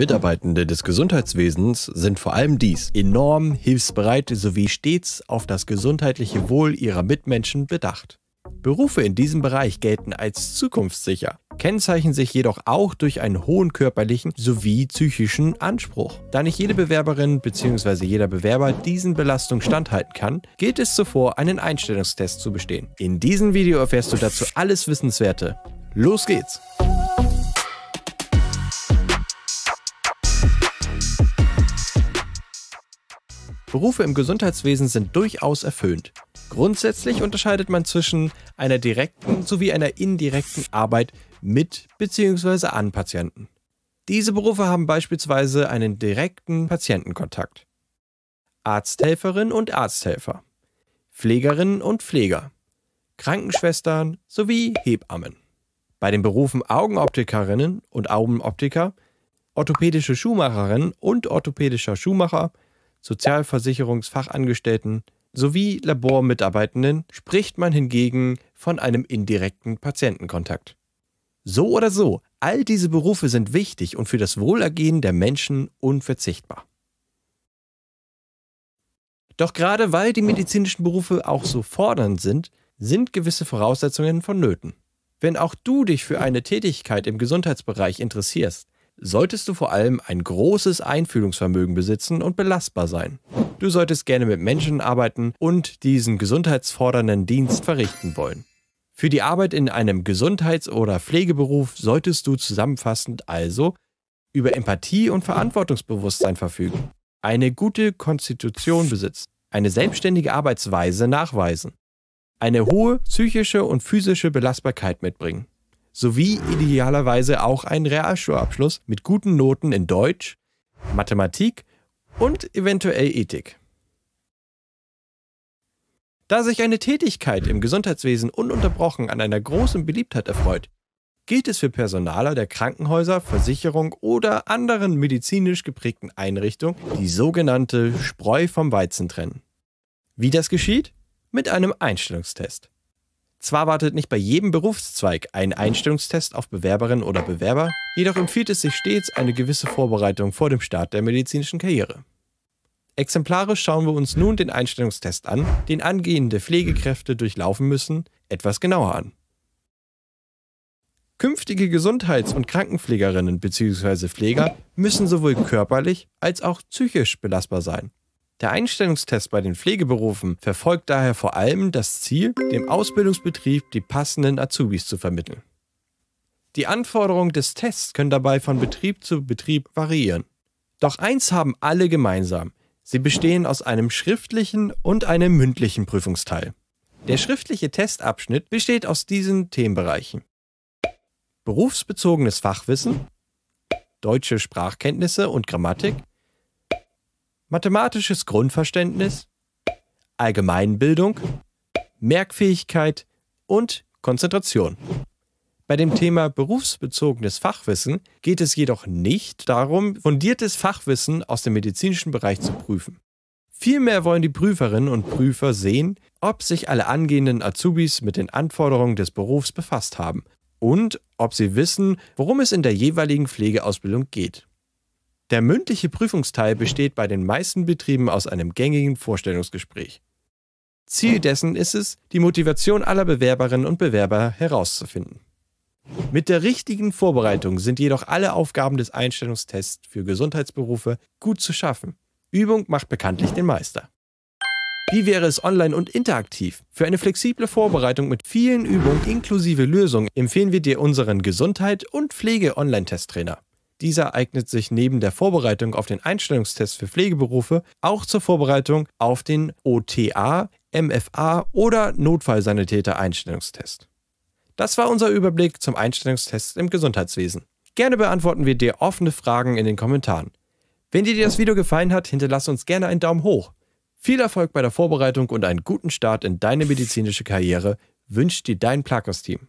Mitarbeitende des Gesundheitswesens sind vor allem dies, enorm hilfsbereit sowie stets auf das gesundheitliche Wohl ihrer Mitmenschen bedacht. Berufe in diesem Bereich gelten als zukunftssicher, kennzeichnen sich jedoch auch durch einen hohen körperlichen sowie psychischen Anspruch. Da nicht jede Bewerberin bzw. jeder Bewerber diesen Belastungen standhalten kann, gilt es zuvor, einen Einstellungstest zu bestehen. In diesem Video erfährst du dazu alles Wissenswerte. Los geht's! Berufe im Gesundheitswesen sind durchaus erfüllend. Grundsätzlich unterscheidet man zwischen einer direkten sowie einer indirekten Arbeit mit bzw. an Patienten. Diese Berufe haben beispielsweise einen direkten Patientenkontakt. Arzthelferinnen und Arzthelfer, Pflegerinnen und Pfleger, Krankenschwestern sowie Hebammen. Bei den Berufen Augenoptikerinnen und Augenoptiker, orthopädische Schuhmacherinnen und orthopädischer Schuhmacher Sozialversicherungsfachangestellten sowie Labormitarbeitenden spricht man hingegen von einem indirekten Patientenkontakt. So oder so, all diese Berufe sind wichtig und für das Wohlergehen der Menschen unverzichtbar. Doch gerade weil die medizinischen Berufe auch so fordernd sind, sind gewisse Voraussetzungen vonnöten. Wenn auch du dich für eine Tätigkeit im Gesundheitsbereich interessierst, solltest du vor allem ein großes Einfühlungsvermögen besitzen und belastbar sein. Du solltest gerne mit Menschen arbeiten und diesen gesundheitsfordernden Dienst verrichten wollen. Für die Arbeit in einem Gesundheits- oder Pflegeberuf solltest du zusammenfassend also über Empathie und Verantwortungsbewusstsein verfügen, eine gute Konstitution besitzen, eine selbstständige Arbeitsweise nachweisen, eine hohe psychische und physische Belastbarkeit mitbringen, sowie idealerweise auch einen Realschulabschluss mit guten Noten in Deutsch, Mathematik und eventuell Ethik. Da sich eine Tätigkeit im Gesundheitswesen ununterbrochen an einer großen Beliebtheit erfreut, gilt es für Personaler der Krankenhäuser, Versicherung oder anderen medizinisch geprägten Einrichtungen, die sogenannte Spreu vom Weizen trennen. Wie das geschieht? Mit einem Einstellungstest. Zwar wartet nicht bei jedem Berufszweig ein Einstellungstest auf Bewerberinnen oder Bewerber, jedoch empfiehlt es sich stets eine gewisse Vorbereitung vor dem Start der medizinischen Karriere. Exemplarisch schauen wir uns nun den Einstellungstest an, den angehende Pflegekräfte durchlaufen müssen, etwas genauer an. Künftige Gesundheits- und Krankenpflegerinnen bzw. Pfleger müssen sowohl körperlich als auch psychisch belastbar sein der Einstellungstest bei den Pflegeberufen verfolgt daher vor allem das Ziel, dem Ausbildungsbetrieb die passenden Azubis zu vermitteln. Die Anforderungen des Tests können dabei von Betrieb zu Betrieb variieren. Doch eins haben alle gemeinsam. Sie bestehen aus einem schriftlichen und einem mündlichen Prüfungsteil. Der schriftliche Testabschnitt besteht aus diesen Themenbereichen. Berufsbezogenes Fachwissen, deutsche Sprachkenntnisse und Grammatik, mathematisches Grundverständnis, Allgemeinbildung, Merkfähigkeit und Konzentration. Bei dem Thema berufsbezogenes Fachwissen geht es jedoch nicht darum, fundiertes Fachwissen aus dem medizinischen Bereich zu prüfen. Vielmehr wollen die Prüferinnen und Prüfer sehen, ob sich alle angehenden Azubis mit den Anforderungen des Berufs befasst haben und ob sie wissen, worum es in der jeweiligen Pflegeausbildung geht. Der mündliche Prüfungsteil besteht bei den meisten Betrieben aus einem gängigen Vorstellungsgespräch. Ziel dessen ist es, die Motivation aller Bewerberinnen und Bewerber herauszufinden. Mit der richtigen Vorbereitung sind jedoch alle Aufgaben des Einstellungstests für Gesundheitsberufe gut zu schaffen. Übung macht bekanntlich den Meister. Wie wäre es online und interaktiv? Für eine flexible Vorbereitung mit vielen Übungen inklusive Lösungen empfehlen wir dir unseren Gesundheit- und Pflege-Online-Testtrainer. Dieser eignet sich neben der Vorbereitung auf den Einstellungstest für Pflegeberufe auch zur Vorbereitung auf den OTA, MFA oder Notfallsanitäter-Einstellungstest. Das war unser Überblick zum Einstellungstest im Gesundheitswesen. Gerne beantworten wir dir offene Fragen in den Kommentaren. Wenn dir das Video gefallen hat, hinterlass uns gerne einen Daumen hoch. Viel Erfolg bei der Vorbereitung und einen guten Start in deine medizinische Karriere wünscht dir dein Plakus-Team.